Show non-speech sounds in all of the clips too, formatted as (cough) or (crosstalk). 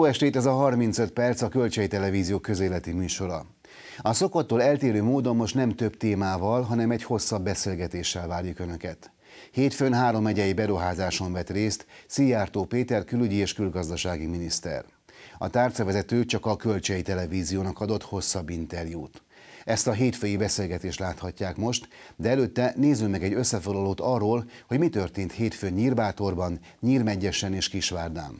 Jó estét, ez a 35 perc a Kölcsei Televízió közéleti műsora. A szokottól eltérő módon most nem több témával, hanem egy hosszabb beszélgetéssel várjuk Önöket. Hétfőn három megyei beruházáson vett részt Szijjártó Péter külügyi és külgazdasági miniszter. A tárcavezető csak a Kölcsei Televíziónak adott hosszabb interjút. Ezt a hétfői beszélgetést láthatják most, de előtte nézzünk meg egy összefoglalót arról, hogy mi történt hétfőn Nyírbátorban, Nyírmegyesen és Kisvárdán.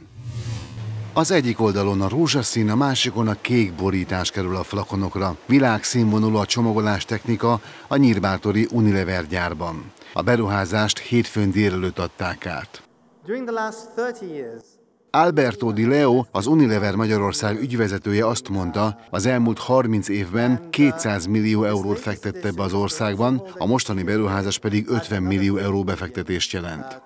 Az egyik oldalon a rózsaszín, a másikon a kék borítás kerül a flakonokra. Világszínvonalú a csomagolás technika a Nyírbátori Unilever gyárban. A beruházást hétfőn délelőtt adták át. Alberto Di Leo, az Unilever Magyarország ügyvezetője azt mondta, az elmúlt 30 évben 200 millió eurót fektette be az országban, a mostani beruházás pedig 50 millió euró befektetést jelent.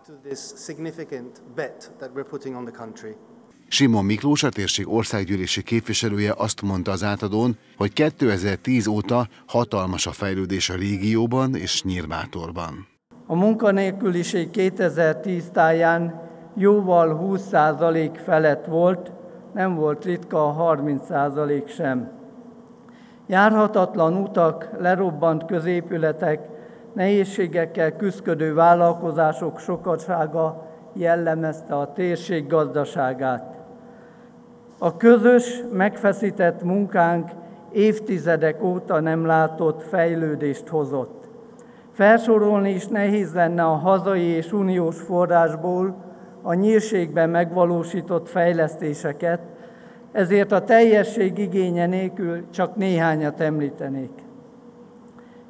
Simon Miklós, a térség országgyűlési képviselője azt mondta az átadón, hogy 2010 óta hatalmas a fejlődés a régióban és Nyírbátorban. A munkanélküliség 2010 táján jóval 20% felett volt, nem volt ritka a 30% sem. Járhatatlan utak, lerobbant középületek, nehézségekkel küzdködő vállalkozások sokasága jellemezte a térség gazdaságát. A közös, megfeszített munkánk évtizedek óta nem látott fejlődést hozott. Felsorolni is nehéz lenne a hazai és uniós forrásból a nyírségben megvalósított fejlesztéseket, ezért a teljesség igénye nélkül csak néhányat említenék.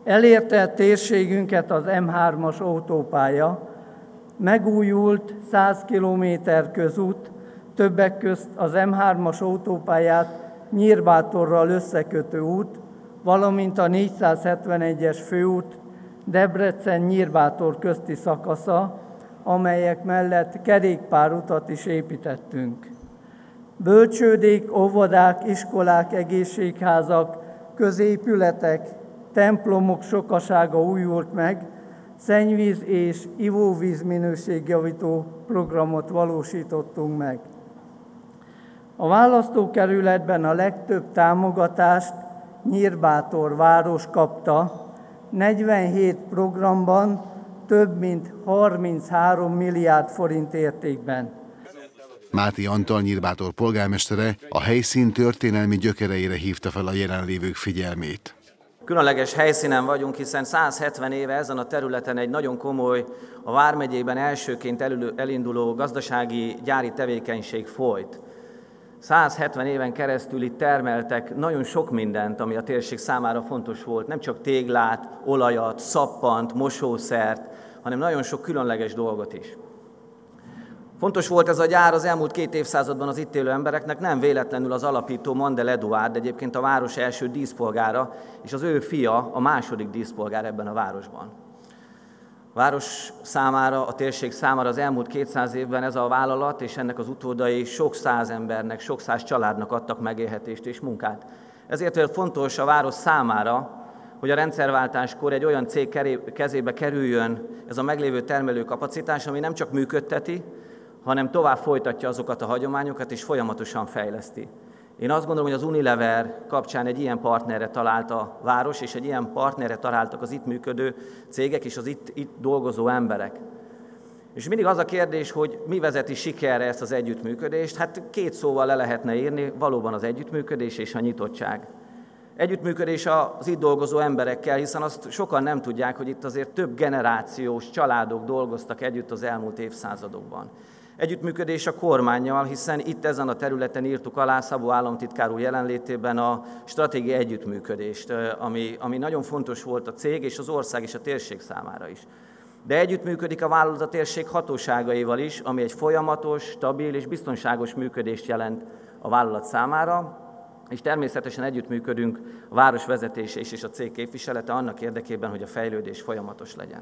Elérte térségünket az M3-as autópálya, megújult 100 km közút, többek közt az M3-as autópályát Nyírbátorral összekötő út, valamint a 471-es főút Debrecen-Nyírbátor közti szakasza, amelyek mellett kerékpárutat is építettünk. Bölcsődék, óvodák, iskolák, egészségházak, középületek, templomok sokasága újult meg, szennyvíz és ivóvíz minőségjavító programot valósítottunk meg. A választókerületben a legtöbb támogatást Nyírbátor város kapta, 47 programban több mint 33 milliárd forint értékben. Máté Antal Nyírbátor polgármestere a helyszín történelmi gyökereire hívta fel a jelenlévők figyelmét. Különleges helyszínen vagyunk, hiszen 170 éve ezen a területen egy nagyon komoly, a Vármegyében elsőként elinduló gazdasági gyári tevékenység folyt. 170 éven keresztül itt termeltek nagyon sok mindent, ami a térség számára fontos volt, nem csak téglát, olajat, szappant, mosószert, hanem nagyon sok különleges dolgot is. Fontos volt ez a gyár az elmúlt két évszázadban az itt élő embereknek, nem véletlenül az alapító Mandel Eduard, egyébként a város első díszpolgára, és az ő fia a második díszpolgár ebben a városban város számára, a térség számára az elmúlt 200 évben ez a vállalat és ennek az utódai sok száz embernek, sok száz családnak adtak megélhetést és munkát. Ezért olyan fontos a város számára, hogy a rendszerváltáskor egy olyan cég kezébe kerüljön ez a meglévő termelőkapacitás, ami nem csak működteti, hanem tovább folytatja azokat a hagyományokat és folyamatosan fejleszti. Én azt gondolom, hogy az Unilever kapcsán egy ilyen partnerre talált a város, és egy ilyen partnerre találtak az itt működő cégek és az itt, itt dolgozó emberek. És mindig az a kérdés, hogy mi vezeti sikerre ezt az együttműködést. Hát két szóval le lehetne írni, valóban az együttműködés és a nyitottság. Együttműködés az itt dolgozó emberekkel, hiszen azt sokan nem tudják, hogy itt azért több generációs családok dolgoztak együtt az elmúlt évszázadokban. Együttműködés a kormányjal, hiszen itt ezen a területen írtuk alá Szabó államtitkár úr jelenlétében a stratégiai együttműködést, ami, ami nagyon fontos volt a cég és az ország és a térség számára is. De együttműködik a vállalat térség hatóságaival is, ami egy folyamatos, stabil és biztonságos működést jelent a vállalat számára, és természetesen együttműködünk a város vezetése és a cég képviselete annak érdekében, hogy a fejlődés folyamatos legyen.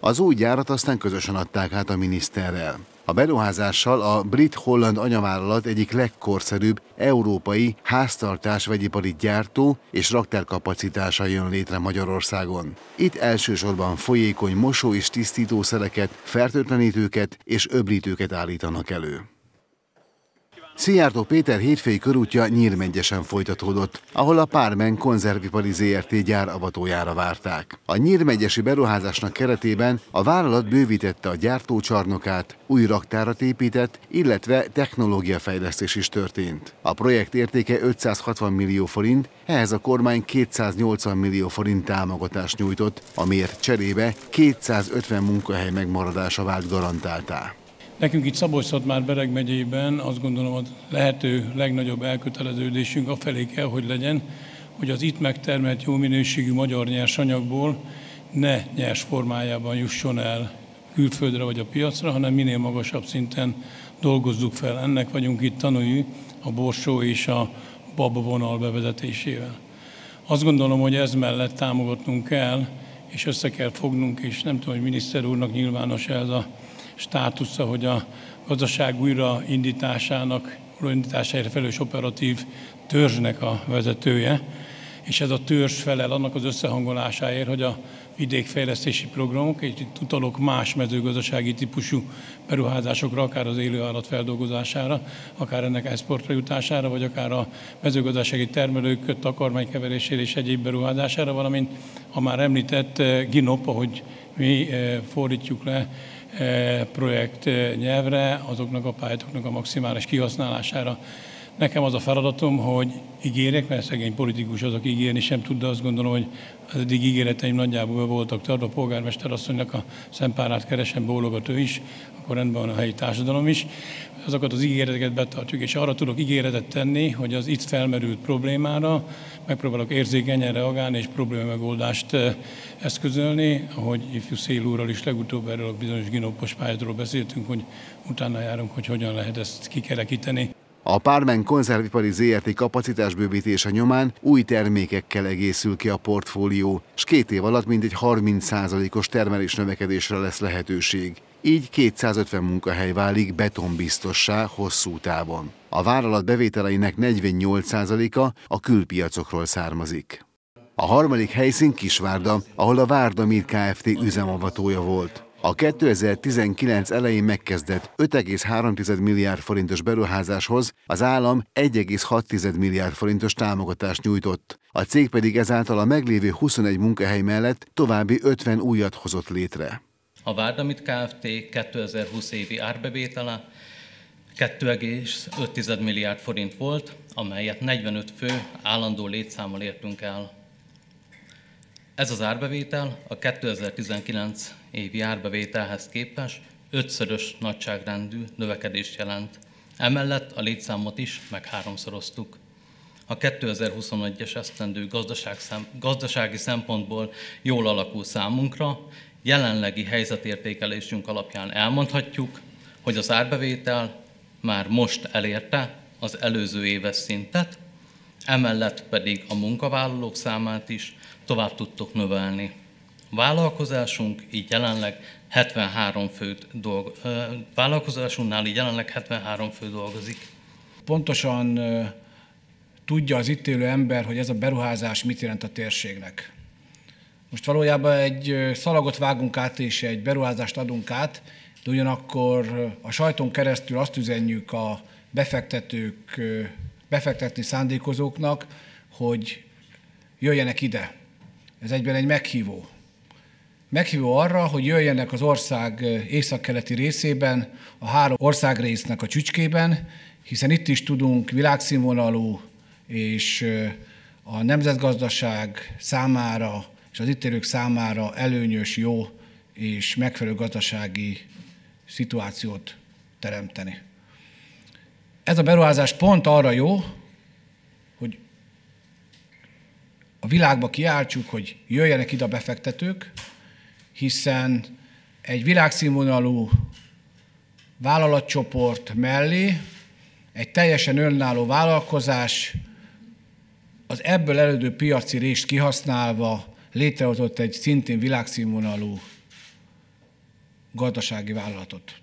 Az új gyárat aztán közösen adták át a miniszterrel. A beruházással a brit-holland anyavállalat egyik legkorszerűbb európai háztartás vegyipari gyártó és raktárkapacitása jön létre Magyarországon. Itt elsősorban folyékony mosó és tisztítószereket, fertőtlenítőket és öblítőket állítanak elő. Szijjártó Péter hétfői körútja nyírmegyesen folytatódott, ahol a Pármen konzervipari ZRT gyár avatójára várták. A nyírmegyesi beruházásnak keretében a vállalat bővítette a gyártócsarnokát, új raktárat épített, illetve technológiafejlesztés is történt. A projekt értéke 560 millió forint, ehhez a kormány 280 millió forint támogatást nyújtott, amiért cserébe 250 munkahely megmaradása vált garantáltá. Nekünk itt szabolcs már Bereg megyében azt gondolom a lehető legnagyobb elköteleződésünk afelé kell, hogy legyen, hogy az itt megtermelt jó minőségű magyar nyersanyagból ne nyers formájában jusson el külföldre vagy a piacra, hanem minél magasabb szinten dolgozzuk fel. Ennek vagyunk itt tanulni a borsó és a bab vonal bevezetésével. Azt gondolom, hogy ez mellett támogatnunk kell, és össze kell fognunk, és nem tudom, hogy miniszter úrnak nyilvános ez a státusza, hogy a gazdaság újraindításának, újraindításáért felelős operatív törzsnek a vezetője, és ez a törzs felel annak az összehangolásáért, hogy a vidékfejlesztési programok, és itt utalok más mezőgazdasági típusú beruházásokra, akár az élőállat feldolgozására, akár ennek exportra jutására, vagy akár a mezőgazdasági termelők takarmánykeverésére és egyéb beruházására, valamint a már említett eh, GINOP, ahogy mi eh, fordítjuk le E, projekt e, nyelvre, azoknak a pályátoknak a maximális kihasználására. Nekem az a feladatom, hogy ígérek, mert szegény politikus az, aki ígérni sem tud, de azt gondolom, hogy az eddig ígéreteim nagyjából voltak tartva. A polgármester asszonynak a szempárát keresem, bólogat ő is, akkor rendben van a helyi társadalom is azokat az ígéreteket betartjuk, és arra tudok ígéretet tenni, hogy az itt felmerült problémára megpróbálok érzékenyen reagálni és problémamegoldást eszközölni, ahogy ifjú szélúrral is legutóbb erről a bizonyos ginopos pályáról beszéltünk, hogy utána járunk, hogy hogyan lehet ezt kikerekíteni. A Pármen konzervipari ZRT kapacitásbővítése nyomán új termékekkel egészül ki a portfólió, és két év alatt mindegy 30%-os termelés növekedésre lesz lehetőség így 250 munkahely válik betonbiztossá hosszú távon. A vállalat bevételeinek 48%-a a külpiacokról származik. A harmadik helyszín Kisvárda, ahol a Várda Mir Kft. üzemavatója volt. A 2019 elején megkezdett 5,3 milliárd forintos beruházáshoz az állam 1,6 milliárd forintos támogatást nyújtott. A cég pedig ezáltal a meglévő 21 munkahely mellett további 50 újat hozott létre. A Várdamit Kft. 2020 évi árbevétele 2,5 milliárd forint volt, amelyet 45 fő állandó létszámmal értünk el. Ez az árbevétel a 2019 évi árbevételhez képest ötszörös nagyságrendű növekedést jelent. Emellett a létszámot is megháromszoroztuk a 2021-es esztendő gazdaság szem, gazdasági szempontból jól alakul számunkra, jelenlegi helyzetértékelésünk alapján elmondhatjuk, hogy az árbevétel már most elérte az előző éves szintet, emellett pedig a munkavállalók számát is tovább tudtuk növelni. Vállalkozásunk így jelenleg 73 főt dolg, vállalkozásunknál így jelenleg 73 fő dolgozik. Pontosan tudja az itt élő ember, hogy ez a beruházás mit jelent a térségnek. Most valójában egy szalagot vágunk át és egy beruházást adunk át, de ugyanakkor a sajton keresztül azt üzenjük a befektetők, befektetni szándékozóknak, hogy jöjjenek ide. Ez egyben egy meghívó. Meghívó arra, hogy jöjjenek az ország északkeleti részében, a három országrésznek a csücskében, hiszen itt is tudunk világszínvonalú és a nemzetgazdaság számára és az itt élők számára előnyös, jó és megfelelő gazdasági szituációt teremteni. Ez a beruházás pont arra jó, hogy a világba kiáltsuk, hogy jöjjenek ide a befektetők, hiszen egy világszínvonalú vállalatcsoport mellé egy teljesen önálló vállalkozás az ebből elődő piaci részt kihasználva létrehozott egy szintén világszínvonalú gazdasági vállalatot.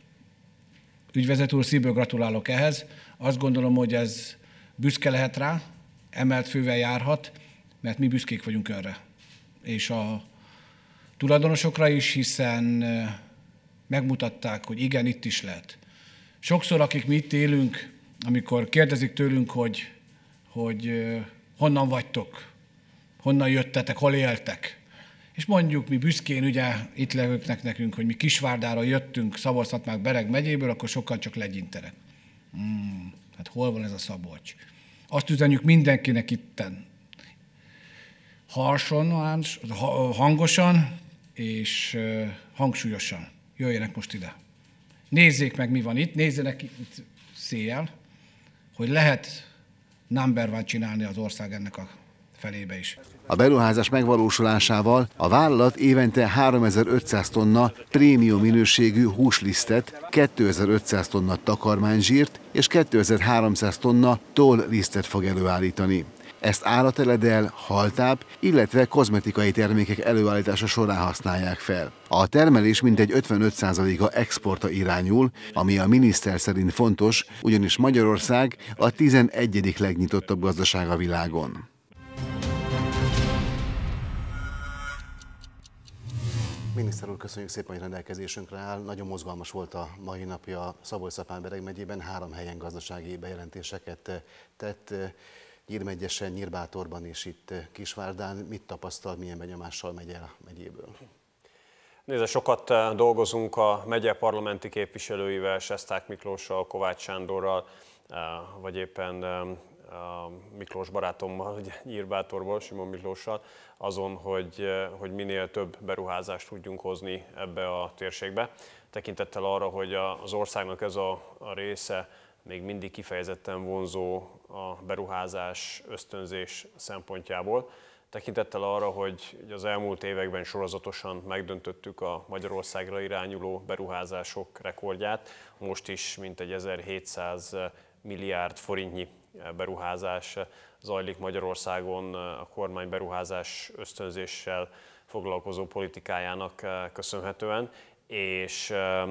Ügyvezető úr, szívből gratulálok ehhez. Azt gondolom, hogy ez büszke lehet rá, emelt fővel járhat, mert mi büszkék vagyunk önre. És a tulajdonosokra is, hiszen megmutatták, hogy igen, itt is lehet. Sokszor, akik mi itt élünk, amikor kérdezik tőlünk, hogy, hogy honnan vagytok, honnan jöttetek, hol éltek. És mondjuk mi büszkén ugye itt levőknek nekünk, hogy mi Kisvárdára jöttünk, Szabolcs-Szatmár Bereg megyéből, akkor sokkal csak legyintenek. Hmm, hát hol van ez a Szabolcs? Azt üzenjük mindenkinek itten. Harson, hangosan és hangsúlyosan. Jöjjenek most ide. Nézzék meg, mi van itt, nézzenek itt széjjel, hogy lehet number van csinálni az ország ennek a felébe is. A beruházás megvalósulásával a vállalat évente 3500 tonna prémium minőségű húslisztet, 2500 tonna takarmányzsírt és 2300 tonna tollisztet fog előállítani. Ezt állateledel, haltáp, illetve kozmetikai termékek előállítása során használják fel. A termelés mintegy 55%-a exportra irányul, ami a miniszter szerint fontos, ugyanis Magyarország a 11. legnyitottabb gazdaság a világon. Miniszter úr, köszönjük szépen, hogy rendelkezésünkre áll. Nagyon mozgalmas volt a mai napja szabolcs szapán megyében. Három helyen gazdasági bejelentéseket tett. Nyírmegyesen, Nyírbátorban és itt eh, Kisvárdán. Mit tapasztal, milyen benyomással megy el megyéből? Nézd, sokat eh, dolgozunk a megye parlamenti képviselőivel, Sesták Miklóssal, Kovács Sándorral, eh, vagy éppen Miklós barátommal, ugye Nyírbátorból, Simon Miklóssal, azon, hogy, hogy minél több beruházást tudjunk hozni ebbe a térségbe. Tekintettel arra, hogy az országnak ez a, a része még mindig kifejezetten vonzó a beruházás ösztönzés szempontjából. Tekintettel arra, hogy az elmúlt években sorozatosan megdöntöttük a Magyarországra irányuló beruházások rekordját, most is mintegy 1700 milliárd forintnyi beruházás zajlik Magyarországon a kormány beruházás ösztönzéssel foglalkozó politikájának eh, köszönhetően, és, eh,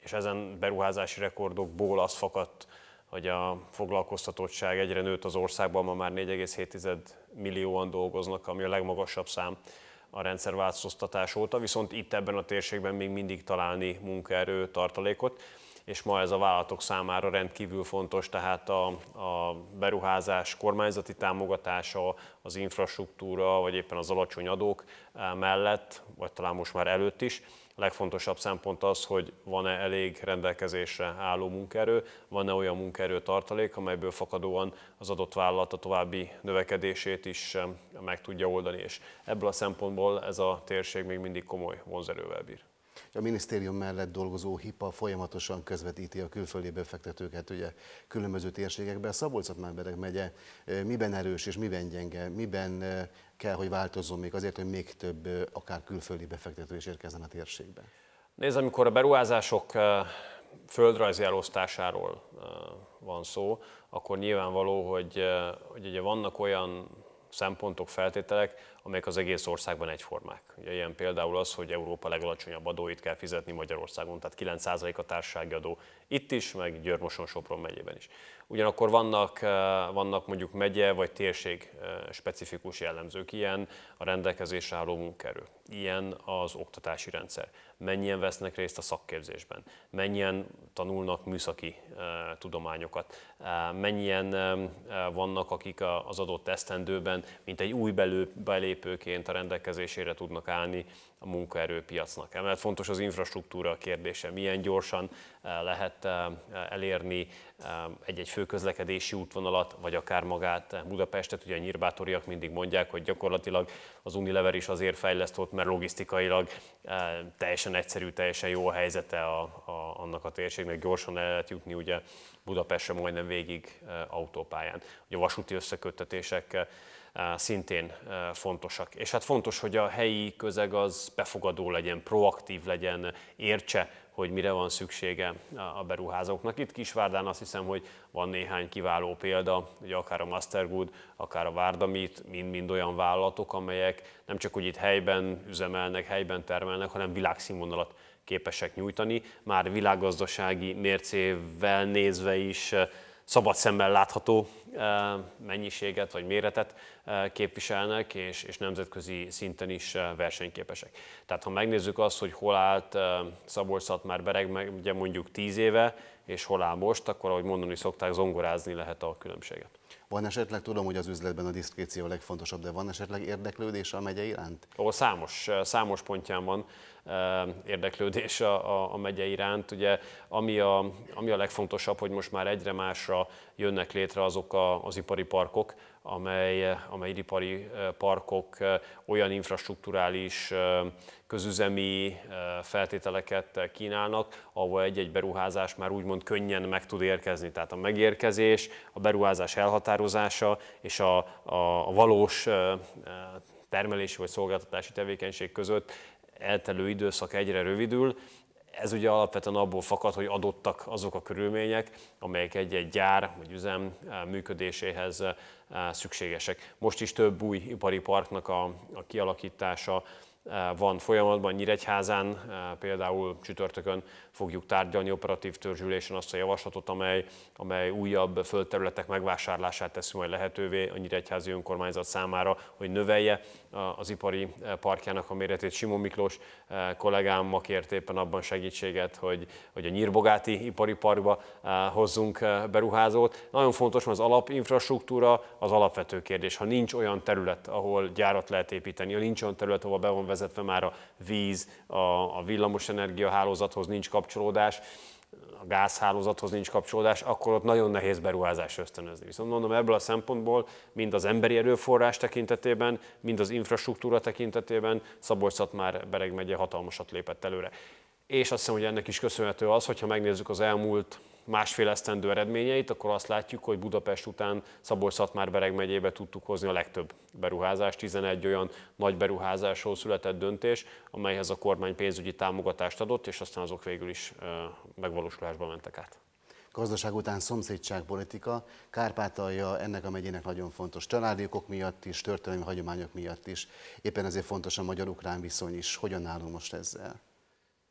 és ezen beruházási rekordokból az fakadt hogy a foglalkoztatottság egyre nőtt az országban, ma már 4,7 millióan dolgoznak, ami a legmagasabb szám a rendszerváltoztatás óta, viszont itt ebben a térségben még mindig találni munkaerő tartalékot, és ma ez a vállalatok számára rendkívül fontos, tehát a, a beruházás kormányzati támogatása, az infrastruktúra, vagy éppen az alacsony adók eh, mellett, vagy talán most már előtt is, legfontosabb szempont az, hogy van-e elég rendelkezésre álló munkaerő, van-e olyan munkaerő tartalék, amelyből fakadóan az adott vállalat a további növekedését is eh, meg tudja oldani. És ebből a szempontból ez a térség még mindig komoly vonzerővel bír. A minisztérium mellett dolgozó HIPA folyamatosan közvetíti a külföldi befektetőket ugye, különböző térségekben. Szabolcs-Szatmárbereg megye miben erős és miben gyenge, miben kell, hogy változzon még azért, hogy még több akár külföldi befektető is érkezzen a térségbe? Nézd, amikor a beruházások földrajzi elosztásáról van szó, akkor nyilvánvaló, hogy, hogy ugye vannak olyan szempontok, feltételek, amelyek az egész országban egyformák. Ugye ilyen például az, hogy Európa legalacsonyabb adóit kell fizetni Magyarországon, tehát 9% a társasági adó itt is, meg Györmoson Sopron megyében is. Ugyanakkor vannak, eh, vannak mondjuk megye vagy térség eh, specifikus jellemzők, ilyen a rendelkezésre álló munkaerő, ilyen az oktatási rendszer, mennyien vesznek részt a szakképzésben, mennyien tanulnak műszaki eh, tudományokat, mennyien vannak, akik az adott esztendőben, mint egy új belép, belép belépőként a rendelkezésére tudnak állni a munkaerőpiacnak. Emellett fontos az infrastruktúra kérdése, milyen gyorsan eh, lehet eh, elérni eh, egy-egy főközlekedési útvonalat, vagy akár magát Budapestet. Ugye a nyírbátoriak mindig mondják, hogy gyakorlatilag az Unilever is azért fejlesztott, mert logisztikailag teljesen egyszerű, teljesen jó a helyzete a, a, annak a térségnek, gyorsan el lehet jutni ugye Budapestre majdnem végig autópályán. Ugye a vasúti összeköttetések szintén fontosak. És hát fontos, hogy a helyi közeg az befogadó legyen, proaktív legyen, értse, hogy mire van szüksége a beruházóknak. Itt Kisvárdán azt hiszem, hogy van néhány kiváló példa, ugye akár a Mastergood, akár a Várdamit, mind-mind olyan vállalatok, amelyek nem csak hogy itt helyben üzemelnek, helyben termelnek, hanem világszínvonalat képesek nyújtani, már világgazdasági mércével nézve is szabad szemmel látható eh, mennyiséget vagy méretet eh, képviselnek, és, és nemzetközi szinten is eh, versenyképesek. Tehát ha megnézzük azt, hogy hol állt szabolcs már Bereg ugye mondjuk tíz éve, és hol áll most, akkor ahogy mondani szokták, zongorázni lehet a különbséget. Van esetleg, tudom, hogy az üzletben a diszkréció a legfontosabb, de van esetleg érdeklődés a megye iránt? Ó, számos, számos pontján van érdeklődés a, a, a megye iránt. Ugye, ami, a, ami a legfontosabb, hogy most már egyre másra jönnek létre azok a, az ipari parkok, amely, amely ipari parkok olyan infrastruktúrális közüzemi feltételeket kínálnak, ahol egy-egy beruházás már úgymond könnyen meg tud érkezni. Tehát a megérkezés, a beruházás elhatározása és a, a, a valós termelési vagy szolgáltatási tevékenység között eltelő időszak egyre rövidül, ez ugye alapvetően abból fakad, hogy adottak azok a körülmények, amelyek egy-egy gyár vagy üzem eh, működéséhez eh, szükségesek. Most is több új ipari parknak a, a kialakítása eh, van folyamatban. Nyíregyházán például csütörtökön fogjuk tárgyalni operatív törzsülésen azt a javaslatot, amely, amely újabb földterületek megvásárlását teszi majd lehetővé a Nyíregyházi önkormányzat számára, hogy növelje az ipari eh, parkjának a méretét. Simó Miklós eh, kollégám kért éppen abban segítséget, hogy, hogy a Nyírbogáti ipari parkba eh, hozzunk beruházót. Nagyon fontos, mert az alapinfrastruktúra az alapvető kérdés. Ha nincs olyan terület, ahol gyárat lehet építeni, ha nincs olyan terület, ahol be van vezetve már a víz, a, a villamosenergia hálózathoz nincs kapcsolódás, a gázhálózathoz nincs kapcsolódás, akkor ott nagyon nehéz beruházás ösztönözni. Viszont mondom, ebből a szempontból mind az emberi erőforrás tekintetében, mind az infrastruktúra tekintetében szabolcs már Bereg megye hatalmasat lépett előre. És azt hiszem, hogy ennek is köszönhető az, hogyha megnézzük az elmúlt másfél esztendő eredményeit, akkor azt látjuk, hogy Budapest után Szabolcs-Szatmár-Bereg megyébe tudtuk hozni a legtöbb beruházást. 11 olyan nagy beruházásról született döntés, amelyhez a kormány pénzügyi támogatást adott, és aztán azok végül is megvalósulásba mentek át. Gazdaság után szomszédságpolitika, Kárpátalja ennek a megyének nagyon fontos családjukok miatt is, történelmi hagyományok miatt is. Éppen ezért fontos a magyar-ukrán viszony is. Hogyan állunk most ezzel?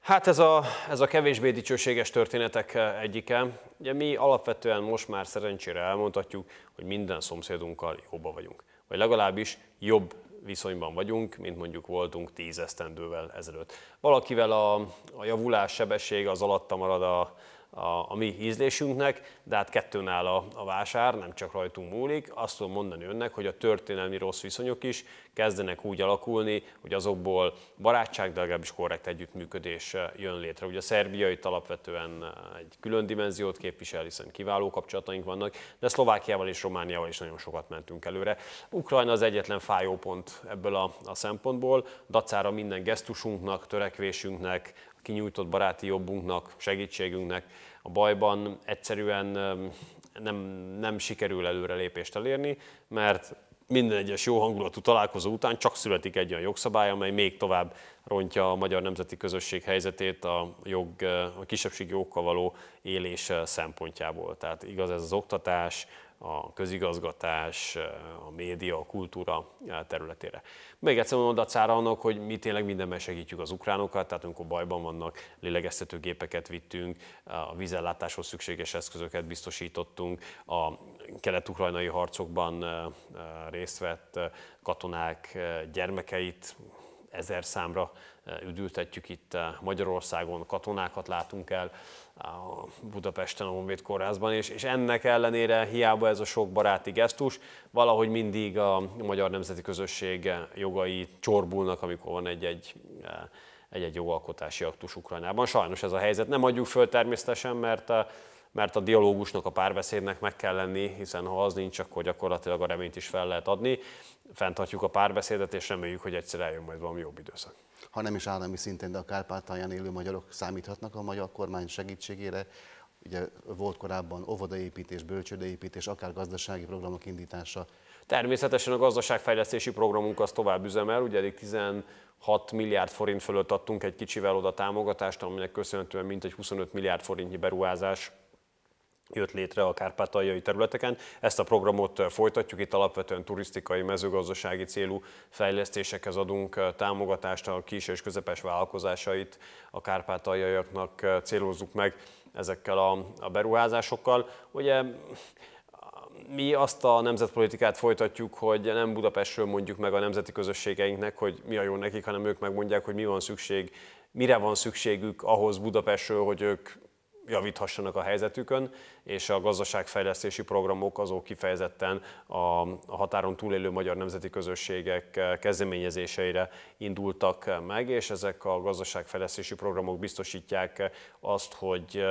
Hát ez a, ez a kevésbé dicsőséges történetek eh, egyike. Ugye mi alapvetően most már szerencsére elmondhatjuk, hogy minden szomszédunkkal jobban vagyunk. Vagy legalábbis jobb viszonyban vagyunk, mint mondjuk voltunk tíz esztendővel ezelőtt. Valakivel a, a javulás sebesség az alatta marad a, a, a mi ízlésünknek, de hát kettőn áll a, a vásár, nem csak rajtunk múlik. Azt tudom mondani önnek, hogy a történelmi rossz viszonyok is kezdenek úgy alakulni, hogy azokból barátság, de legalábbis korrekt együttműködés eh, jön létre. Ugye a szerbiai alapvetően eh, egy külön dimenziót képvisel, hiszen kiváló kapcsolataink vannak, de Szlovákiával és Romániával is nagyon sokat mentünk előre. Ukrajna az egyetlen fájópont ebből a, a szempontból, dacára minden gesztusunknak, törekvésünknek, kinyújtott baráti jobbunknak, segítségünknek a bajban egyszerűen nem, nem sikerül előrelépést elérni, mert minden egyes jó hangulatú találkozó után csak születik egy olyan jogszabály, amely még tovább rontja a magyar nemzeti közösség helyzetét a, jog, a kisebbségi jogokkal való élés szempontjából. Tehát igaz ez az oktatás, a közigazgatás, a média, a kultúra területére. Még egyszer mondom a annak, hogy mi tényleg mindenben segítjük az ukránokat, tehát amikor bajban vannak, gépeket vittünk, a vízellátáshoz szükséges eszközöket biztosítottunk, a kelet-ukrajnai harcokban részt vett katonák gyermekeit ezer számra üdültetjük itt Magyarországon, katonákat látunk el, a Budapesten, a Honvéd kórházban, és, és ennek ellenére hiába ez a sok baráti gesztus, valahogy mindig a magyar nemzeti közösség jogai csorbulnak, amikor van egy-egy eh, egy-egy jogalkotási aktus Ukrajnában. Sajnos ez a helyzet. Nem adjuk föl természetesen, mert a, mert a dialógusnak, a párbeszédnek meg kell lenni, hiszen ha az nincs, akkor gyakorlatilag a reményt is fel lehet adni. Fentartjuk a párbeszédet, és reméljük, hogy egyszer eljön majd valami jobb időszak ha nem is állami szinten, de a Kárpátalján élő magyarok számíthatnak a magyar kormány segítségére. Ugye volt korábban óvodaépítés, bölcsődeépítés, akár gazdasági programok indítása. Természetesen a gazdaságfejlesztési programunk az tovább üzemel, ugye eddig 16 milliárd forint fölött adtunk egy kicsivel oda támogatást, aminek köszönhetően mintegy 25 milliárd forintnyi beruházás jött létre a kárpátaljai területeken. Ezt a programot folytatjuk, itt alapvetően turisztikai, mezőgazdasági célú fejlesztésekhez adunk támogatást, a kis és közepes vállalkozásait a kárpátaljaiaknak célozzuk meg ezekkel a beruházásokkal. Ugye mi azt a nemzetpolitikát folytatjuk, hogy nem Budapestről mondjuk meg a nemzeti közösségeinknek, hogy mi a jó nekik, hanem ők megmondják, hogy mi van szükség, mire van szükségük ahhoz Budapestről, hogy ők javíthassanak a helyzetükön, és a gazdaságfejlesztési programok azok kifejezetten a határon túlélő magyar nemzeti közösségek kezdeményezéseire indultak meg, és ezek a gazdaságfejlesztési programok biztosítják azt, hogy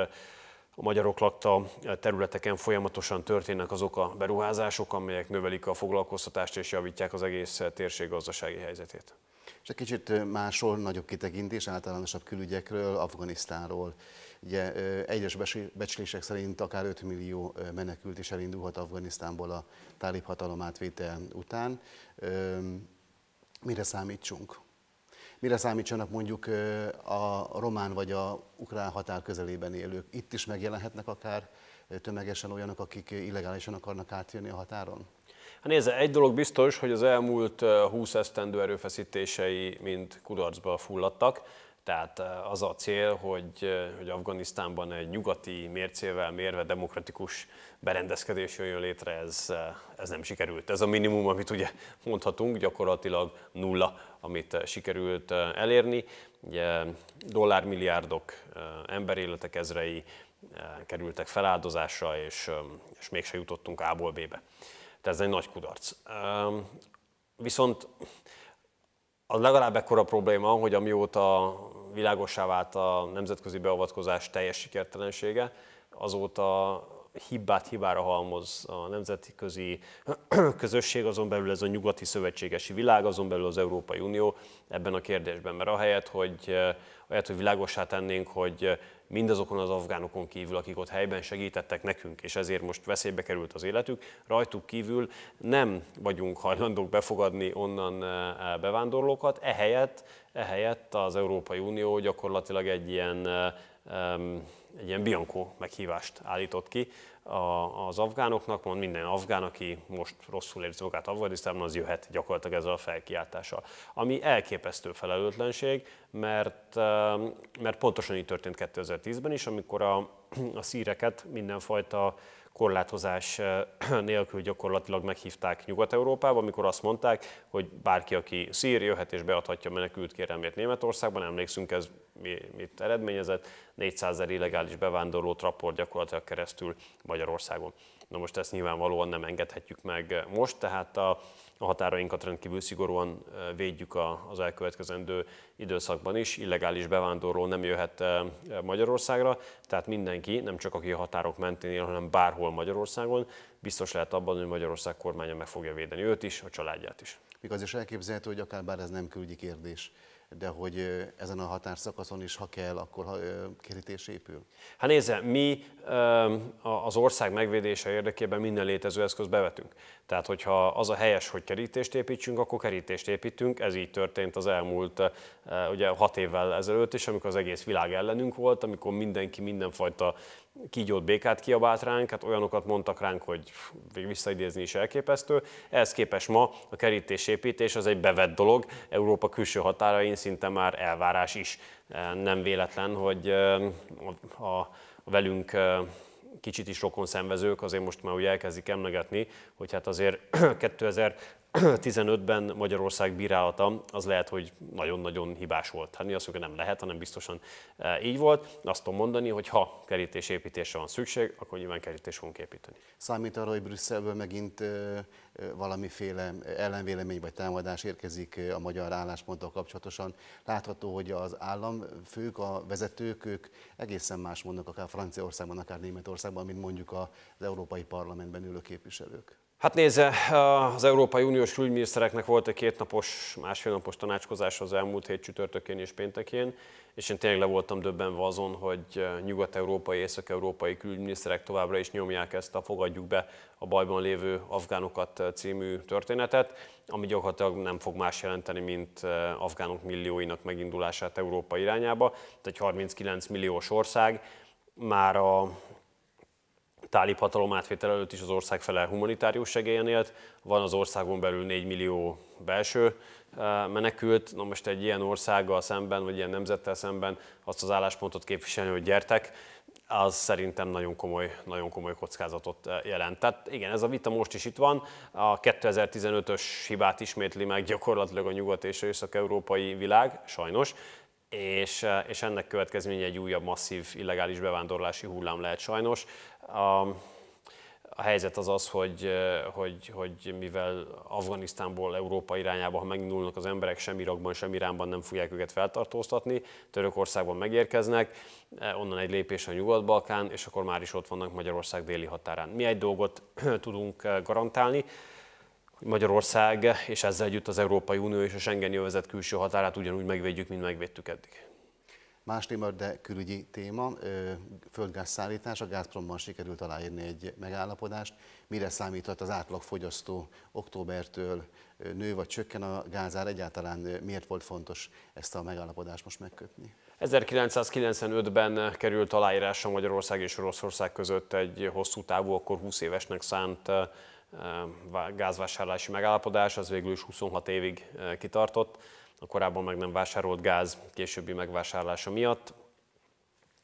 a magyarok lakta területeken folyamatosan történnek azok a beruházások, amelyek növelik a foglalkoztatást és javítják az egész térség gazdasági helyzetét. És egy kicsit máshol nagyobb kitekintés, általánosabb külügyekről, Afganisztánról Ugye egyes becslések szerint akár 5 millió menekült is elindulhat Afganisztánból a tálib hatalom átvétel után. Mire számítsunk? Mire számítsanak mondjuk a román vagy a ukrán határ közelében élők? Itt is megjelenhetnek akár tömegesen olyanok, akik illegálisan akarnak átjönni a határon? Hát nézze, egy dolog biztos, hogy az elmúlt 20 esztendő erőfeszítései mind kudarcba fulladtak. Tehát eh, az a cél, hogy, eh, hogy Afganisztánban egy nyugati mércével mérve demokratikus berendezkedés jöjjön létre, ez, eh, ez nem sikerült. Ez a minimum, amit ugye mondhatunk, gyakorlatilag nulla, amit sikerült elérni. Ugye dollármilliárdok, emberéletek ezrei kerültek feláldozásra, és, és mégse jutottunk A-ból B-be. Tehát ez egy nagy kudarc. Ehm, viszont az legalább ekkora probléma, hogy amióta világosá vált a nemzetközi beavatkozás teljes sikertelensége, azóta hibát hibára halmoz a nemzetközi (clears throat) közösség, azon belül ez a nyugati szövetségesi világ, azon belül az Európai Unió ebben a kérdésben. Mert ahelyett, hogy, eh, ahelyett, hogy világosá tennénk, hogy eh, mindazokon az afgánokon kívül, akik ott helyben segítettek nekünk, és ezért most veszélybe került az életük, rajtuk kívül nem vagyunk hajlandók befogadni onnan eh, bevándorlókat, ehelyett, ehelyett az Európai Unió gyakorlatilag egy ilyen egy ilyen Bianco meghívást állított ki az afgánoknak, mond minden afgán, aki most rosszul érzi magát Afganisztánban, az jöhet gyakorlatilag ezzel a felkiáltással. Ami elképesztő felelőtlenség, mert, mert pontosan így történt 2010-ben is, amikor a, a szíreket mindenfajta korlátozás (clears throat) nélkül gyakorlatilag meghívták Nyugat-Európába, amikor azt mondták, hogy bárki, aki szír, jöhet és beadhatja menekült kérelmét Németországban, emlékszünk ez mit eredményezett, 400 ezer illegális bevándorló raport gyakorlatilag keresztül Magyarországon. Na most ezt nyilvánvalóan nem engedhetjük meg most, tehát a a határainkat rendkívül szigorúan védjük az elkövetkezendő időszakban is. Illegális bevándorló nem jöhet Magyarországra, tehát mindenki, nem csak aki a határok mentén él, hanem bárhol Magyarországon, biztos lehet abban, hogy Magyarország kormánya meg fogja védeni őt is, a családját is. Még az is elképzelhető, hogy akár bár ez nem külügyi kérdés, de hogy ezen a határszakaszon is, ha kell, akkor ha, kerítés épül? Hát nézze, mi az ország megvédése érdekében minden létező eszközt bevetünk. Tehát, hogyha az a helyes, hogy kerítést építsünk, akkor kerítést építünk. Ez így történt az elmúlt ugye, hat évvel ezelőtt is, amikor az egész világ ellenünk volt, amikor mindenki mindenfajta kígyót békát kiabált ránk, hát olyanokat mondtak ránk, hogy visszaidézni is elképesztő. Ehhez képes ma a kerítésépítés az egy bevett dolog, Európa külső határain szinte már elvárás is. E, nem véletlen, hogy e, a velünk e, kicsit is rokon szenvezők, azért most már úgy elkezdik emlegetni, hogy hát azért 2000 (clears throat) 15-ben Magyarország bírálata az lehet, hogy nagyon-nagyon hibás volt. Hát mi az, hogy nem lehet, hanem biztosan eh, így volt. Azt tudom mondani, hogy ha kerítésépítésre van szükség, akkor nyilván kerítés fogunk építeni. Számít arra, hogy Brüsszelből megint eh, eh, valamiféle ellenvélemény vagy támadás érkezik a magyar állásponttal kapcsolatosan. Látható, hogy az államfők, a vezetők, ők egészen más mondnak akár Franciaországban, akár Németországban, mint mondjuk az Európai Parlamentben ülő képviselők. Hát nézze, az Európai Uniós külügyminisztereknek volt egy kétnapos, másfél napos tanácskozás az elmúlt hét csütörtökén és péntekén, és én tényleg le voltam döbbenve azon, hogy eh, nyugat-európai, észak-európai külügyminiszterek továbbra is nyomják ezt a fogadjuk be a bajban lévő afgánokat eh, című történetet, ami gyakorlatilag nem fog más jelenteni, mint eh, afgánok millióinak megindulását Európa irányába. Tehát egy 39 milliós ország már a tálib hatalom átvétel előtt is az ország fele humanitárius segélyen élt, van az országon belül 4 millió belső eh, menekült. Na most egy ilyen országgal szemben, vagy ilyen nemzettel szemben azt az álláspontot képviselni, hogy gyertek, az szerintem nagyon komoly, nagyon komoly kockázatot eh, jelent. Tehát igen, ez a vita most is itt van. A 2015-ös hibát ismétli meg gyakorlatilag a nyugat és észak-európai világ, sajnos és, és ennek következménye egy újabb masszív illegális bevándorlási hullám lehet sajnos. A, a helyzet az az, hogy, hogy, hogy mivel Afganisztánból Európa irányába, ha megindulnak az emberek, sem Irakban, sem Iránban nem fogják őket feltartóztatni, Törökországban megérkeznek, onnan egy lépés a Nyugat-Balkán, és akkor már is ott vannak Magyarország déli határán. Mi egy dolgot (clears throat) tudunk garantálni, hogy Magyarország és ezzel együtt az Európai Unió és a Schengeni övezet külső határát ugyanúgy megvédjük, mint megvédtük eddig. Más téma, de külügyi téma, földgázszállítás. A Gazprommal sikerült aláírni egy megállapodást. Mire számíthat az átlagfogyasztó októbertől nő vagy csökken a gázár? Egyáltalán miért volt fontos ezt a megállapodást most megkötni? 1995-ben került aláírásra Magyarország és Oroszország között egy hosszú távú, akkor 20 évesnek szánt gázvásárlási megállapodás, az végül is 26 évig kitartott, a korábban meg nem vásárolt gáz későbbi megvásárlása miatt.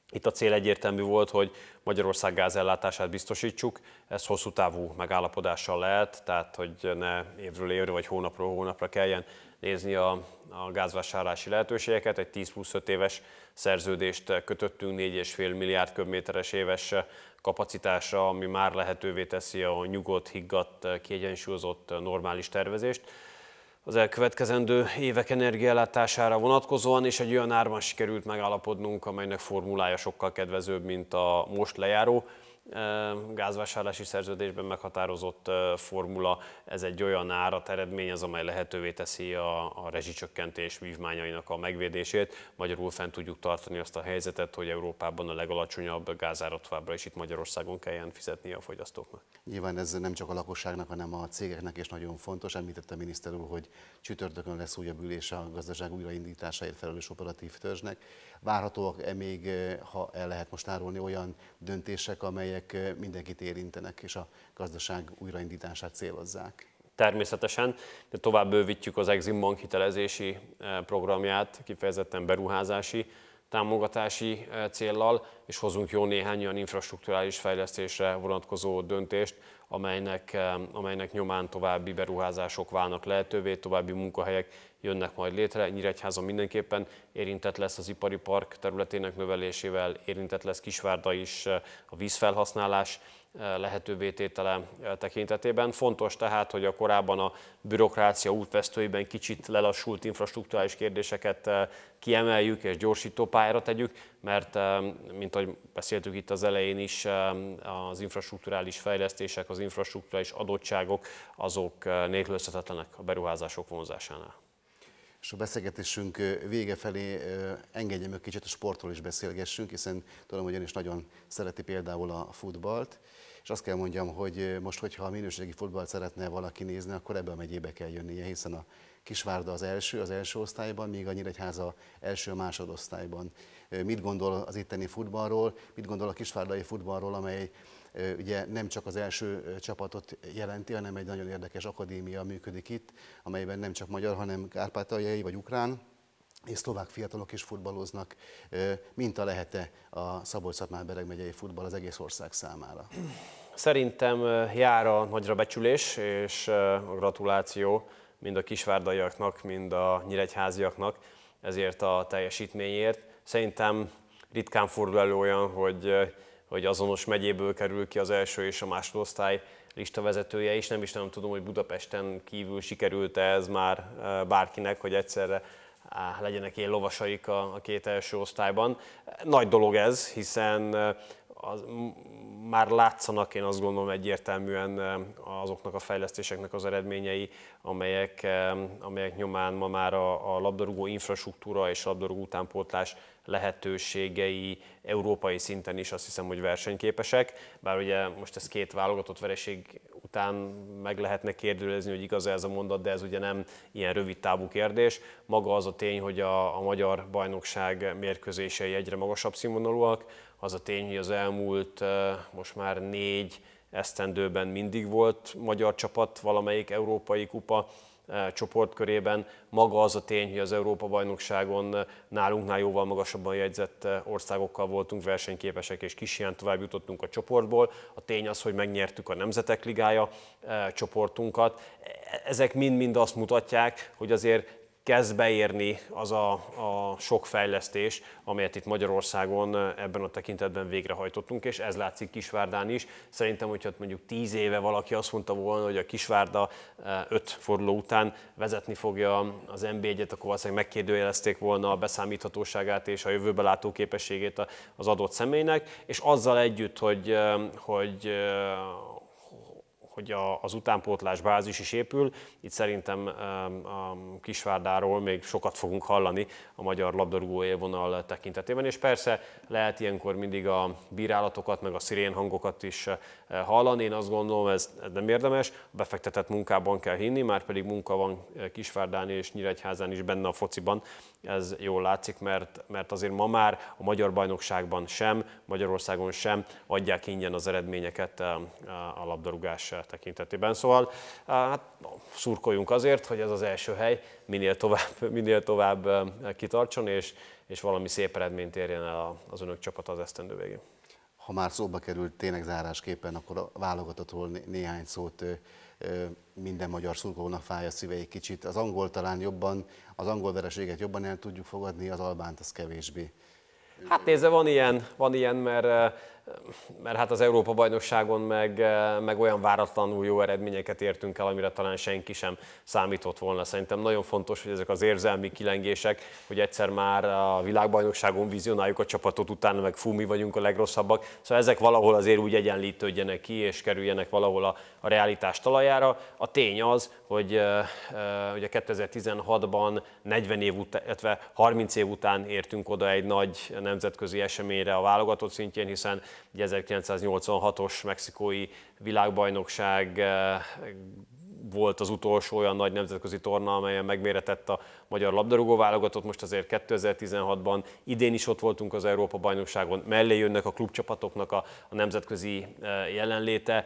Itt a cél egyértelmű volt, hogy Magyarország gázellátását biztosítsuk, ez hosszú távú megállapodással lehet, tehát hogy ne évről évre vagy hónapról hónapra kelljen nézni a a gázvásárlási lehetőségeket. Egy 10 25 éves szerződést kötöttünk 4,5 milliárd köbméteres éves kapacitásra, ami már lehetővé teszi a nyugodt, higgadt, kiegyensúlyozott normális tervezést az elkövetkezendő évek energiállátására vonatkozóan, és egy olyan árban sikerült megállapodnunk, amelynek formulája sokkal kedvezőbb, mint a most lejáró gázvásárlási szerződésben meghatározott formula, ez egy olyan árat eredmény, az amely lehetővé teszi a, a rezsicsökkentés vívmányainak a megvédését. Magyarul fent tudjuk tartani azt a helyzetet, hogy Európában a legalacsonyabb gázárat továbbra is itt Magyarországon kelljen fizetni a fogyasztóknak. Nyilván ez nem csak a lakosságnak, hanem a cégeknek is nagyon fontos. Említette a miniszter úr, hogy csütörtökön lesz újabb ülés a gazdaság újraindításáért felelős operatív törzsnek. Várhatóak-e még, ha el lehet most árulni olyan döntések, amelyek amelyek mindenkit érintenek és a gazdaság újraindítását célozzák. Természetesen, de tovább bővítjük az Exim Bank hitelezési programját, kifejezetten beruházási támogatási céllal, és hozunk jó néhány olyan infrastruktúrális fejlesztésre vonatkozó döntést, amelynek, amelynek nyomán további beruházások válnak lehetővé, további munkahelyek jönnek majd létre. Nyíregyházon mindenképpen érintett lesz az ipari park területének növelésével, érintett lesz Kisvárda is eh, a vízfelhasználás eh, lehetővé tétele eh, tekintetében. Fontos tehát, hogy a korábban a bürokrácia útvesztőiben kicsit lelassult infrastruktúrális kérdéseket kiemeljük és gyorsító pályára tegyük, mert mint ahogy beszéltük itt az elején is, az infrastruktúrális fejlesztések, az infrastruktúrális adottságok azok nélkülözhetetlenek a beruházások vonzásánál és a beszélgetésünk vége felé engedjem egy kicsit a sportról is beszélgessünk, hiszen tudom, hogy ön is nagyon szereti például a futballt, és azt kell mondjam, hogy most, hogyha a minőségi futballt szeretne valaki nézni, akkor ebbe a megyébe kell jönnie, hiszen a Kisvárda az első, az első osztályban, míg a Nyíregyháza első, a másodosztályban. Mit gondol az itteni futballról, mit gondol a kisvárdai futballról, amely ugye nem csak az első csapatot jelenti, hanem egy nagyon érdekes akadémia működik itt, amelyben nem csak magyar, hanem kárpátaljai vagy ukrán, és szlovák fiatalok is futballoznak, mint a lehet-e a szabolcs bereg megyei futball az egész ország számára? Szerintem jár a nagyra becsülés és gratuláció mind a kisvárdaiaknak, mind a nyíregyháziaknak ezért a teljesítményért. Szerintem ritkán fordul elő olyan, hogy hogy azonos megyéből kerül ki az első és a másodosztály lista vezetője is. Nem is nem tudom, hogy Budapesten kívül sikerült -e ez már e, bárkinek, hogy egyszerre legyenek ilyen lovasaik a két első osztályban. Nagy dolog ez, hiszen e, az, már látszanak én azt gondolom egyértelműen azoknak a fejlesztéseknek az eredményei, amelyek, amelyek nyomán ma már a, a labdarúgó infrastruktúra és a labdarúgó utánpótlás lehetőségei európai szinten is azt hiszem, hogy versenyképesek. Bár ugye most ez két válogatott vereség után meg lehetne kérdőlezni, hogy igaz e ez a mondat, de ez ugye nem ilyen rövid távú kérdés. Maga az a tény, hogy a, a magyar bajnokság mérkőzései egyre magasabb színvonalúak, az a tény, hogy az elmúlt most már négy esztendőben mindig volt magyar csapat valamelyik európai kupa csoportkörében. Maga az a tény, hogy az Európa-bajnokságon nálunknál jóval magasabban jegyzett országokkal voltunk versenyképesek, és ilyen tovább jutottunk a csoportból. A tény az, hogy megnyertük a Nemzetek Ligája csoportunkat. E-, ezek mind-mind azt mutatják, hogy azért kezd beérni az a, a sok fejlesztés, amelyet itt Magyarországon ebben a tekintetben végrehajtottunk, és ez látszik Kisvárdán is. Szerintem, hogyha mondjuk tíz éve valaki azt mondta volna, hogy a Kisvárda e, öt forduló után vezetni fogja az mb 1 et akkor valószínűleg megkérdőjelezték volna a beszámíthatóságát és a jövőbe látó képességét az adott személynek, és azzal együtt, hogy, e, hogy e, hogy a, az utánpótlás bázis is épül. Itt szerintem a Kisvárdáról még sokat fogunk hallani a magyar labdarúgó élvonal tekintetében, és persze lehet ilyenkor mindig a bírálatokat, meg a szirén hangokat is eh, hallani. Én azt gondolom, ez nem érdemes, befektetett munkában kell hinni, már pedig munka van eh, Kisvárdán és Nyíregyházán is benne a fociban, ez jól látszik, mert, mert azért ma már a magyar bajnokságban sem, Magyarországon sem adják ingyen az eredményeket a labdarúgás eh, rendszer tekintetében. Szóval hát szurkoljunk azért, hogy ez az első hely minél tovább, (laughs) minél tovább kitartson, és, és valami szép eredményt érjen el az önök csapata az esztendő végén. Ha már szóba került tényleg zárásképpen, akkor a válogatottról né- néhány szót minden magyar szurkolónak fáj a szíve egy kicsit. Az angol talán jobban, az angol vereséget jobban el tudjuk fogadni, az albánt az kevésbé. Hát nézze, van ilyen, van ilyen mert mert hát az Európa-bajnokságon meg, eh, meg olyan váratlanul jó eredményeket értünk el, amire talán senki sem számított volna. Szerintem nagyon fontos, hogy ezek az érzelmi kilengések, hogy egyszer már a világbajnokságon vizionáljuk a csapatot, utána meg fú, mi vagyunk a legrosszabbak. Szóval ezek valahol azért úgy egyenlítődjenek ki, és kerüljenek valahol a, a realitás talajára. A tény az, hogy ugye 2016-ban 40 év után, illetve 30 év után értünk oda egy nagy nemzetközi eseményre a válogatott szintjén, hiszen 1986-os mexikói világbajnokság eh, volt az utolsó olyan nagy nemzetközi torna, amelyen megméretett a magyar labdarúgó válogatott, most azért 2016-ban idén is ott voltunk az Európa bajnokságon, mellé jönnek a klubcsapatoknak a, a nemzetközi e, jelenléte.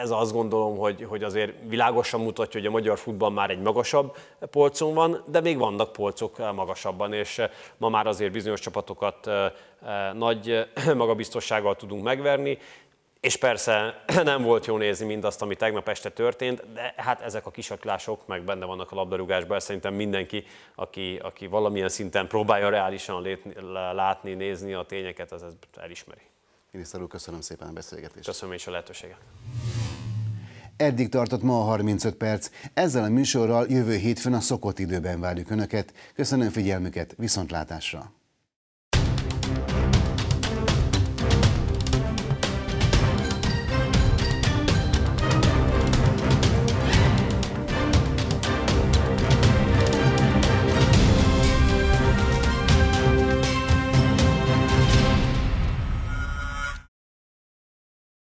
Ez azt gondolom, hogy, hogy azért világosan mutatja, hogy a magyar futball már egy magasabb polcon van, de még vannak polcok magasabban, és e, ma már azért bizonyos csapatokat e, nagy magabiztossággal tudunk megverni, és persze (clears throat) nem volt jó nézni mindazt, ami tegnap este történt, de hát ezek a kisaklások meg benne vannak a labdarúgásban, szerintem mindenki, aki, aki valamilyen szinten próbálja reálisan létni, látni, nézni a tényeket, az ezt elismeri. Miniszter úr, köszönöm szépen a beszélgetést. Köszönöm is a lehetőséget. Eddig tartott ma a 35 perc. Ezzel a műsorral jövő hétfőn a szokott időben várjuk Önöket. Köszönöm figyelmüket, viszontlátásra!